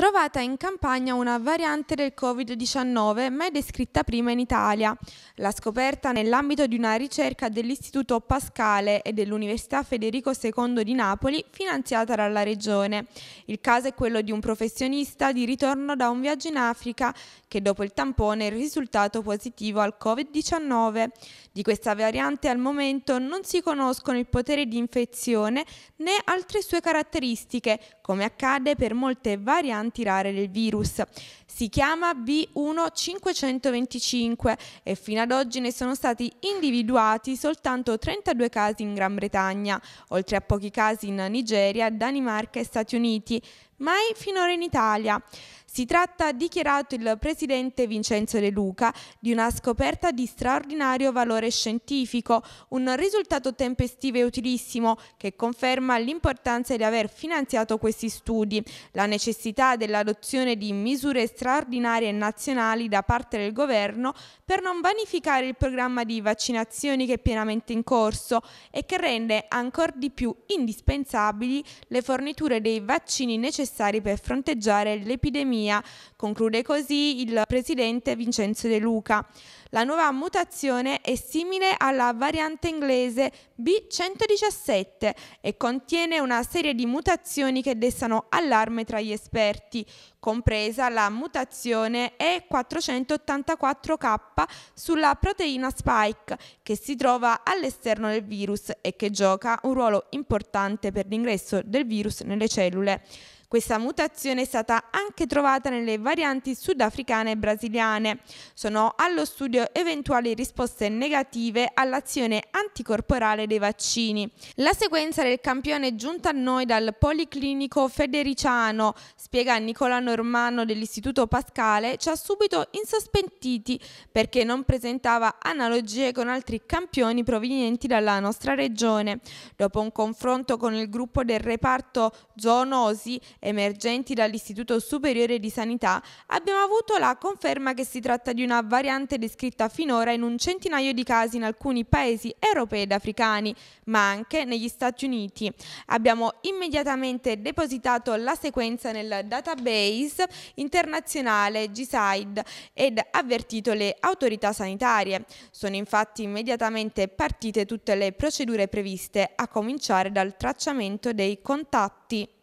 trovata in campagna una variante del Covid-19 mai descritta prima in Italia. La scoperta nell'ambito di una ricerca dell'Istituto Pascale e dell'Università Federico II di Napoli finanziata dalla Regione. Il caso è quello di un professionista di ritorno da un viaggio in Africa che dopo il tampone è risultato positivo al Covid-19. Di questa variante al momento non si conoscono il potere di infezione né altre sue caratteristiche come accade per molte varianti rare del virus. Si chiama B1525 e fino ad oggi ne sono stati individuati soltanto 32 casi in Gran Bretagna, oltre a pochi casi in Nigeria, Danimarca e Stati Uniti mai finora in Italia. Si tratta, ha dichiarato il presidente Vincenzo De Luca, di una scoperta di straordinario valore scientifico, un risultato tempestivo e utilissimo che conferma l'importanza di aver finanziato questi studi, la necessità dell'adozione di misure straordinarie nazionali da parte del governo per non vanificare il programma di vaccinazioni che è pienamente in corso e che rende ancora di più indispensabili le forniture dei vaccini necessari necessari per fronteggiare l'epidemia, conclude così il presidente Vincenzo De Luca. La nuova mutazione è simile alla variante inglese B117 e contiene una serie di mutazioni che destano allarme tra gli esperti, compresa la mutazione E484K sulla proteina spike che si trova all'esterno del virus e che gioca un ruolo importante per l'ingresso del virus nelle cellule. Questa mutazione è stata anche trovata nelle varianti sudafricane e brasiliane. Sono allo studio eventuali risposte negative all'azione anticorporale dei vaccini. La sequenza del campione è giunta a noi dal Policlinico Federiciano, spiega Nicola Normano dell'Istituto Pascale, ci ha subito insospettiti perché non presentava analogie con altri campioni provenienti dalla nostra regione. Dopo un confronto con il gruppo del reparto zoonosi emergenti dall'Istituto Superiore di Sanità, abbiamo avuto la conferma che si tratta di una variante descritta finora in un centinaio di casi in alcuni paesi europei ed africani, ma anche negli Stati Uniti. Abbiamo immediatamente depositato la sequenza nel database internazionale G-Side ed avvertito le autorità sanitarie. Sono infatti immediatamente partite tutte le procedure previste, a cominciare dal tracciamento dei contatti.